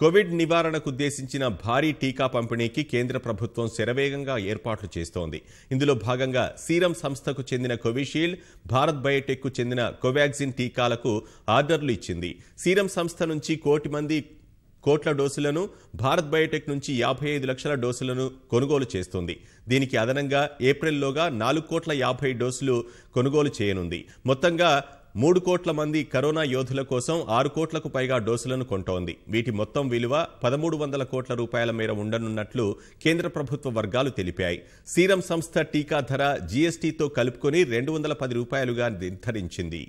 Covid నివారణకు ఉద్దేశించిన భారీ టీకా పంపిణీకి కేంద్ర ప్రభుత్వం శరవేగంగా ఏర్పాట్లు చేస్తోంది ఇందులో భాగంగా సీరం సంస్థకు చెందిన కోవిషీల్డ్ భారత్ బయోటెక్కు చెందిన కోవాక్సిన్ టీకాలకు ఆర్డర్లు ఇచ్చింది సీరం సంస్థ నుంచి కోటి మంది కోట్ల డోసులను భారత్ బయోటెక్ నుంచి యాభై ఐదు లక్షల డోసులను కొనుగోలు చేస్తుంది దీనికి అదనంగా ఏప్రిల్లోగా నాలుగు కోట్ల యాభై డోసులు కొనుగోలు చేయనుంది మొత్తంగా మూడు కోట్ల మంది కరోనా యోధుల కోసం ఆరు కోట్లకు పైగా డోసులను కొంటోంది వీటి మొత్తం విలువ పదమూడు వందల కోట్ల రూపాయల మేర ఉండనున్నట్లు కేంద్ర ప్రభుత్వ వర్గాలు తెలిపాయి సీరం సంస్థ టీకా ధర జీఎస్టీతో కలుపుకొని రెండు వందల పది రూపాయలుగా నిర్ధరించింది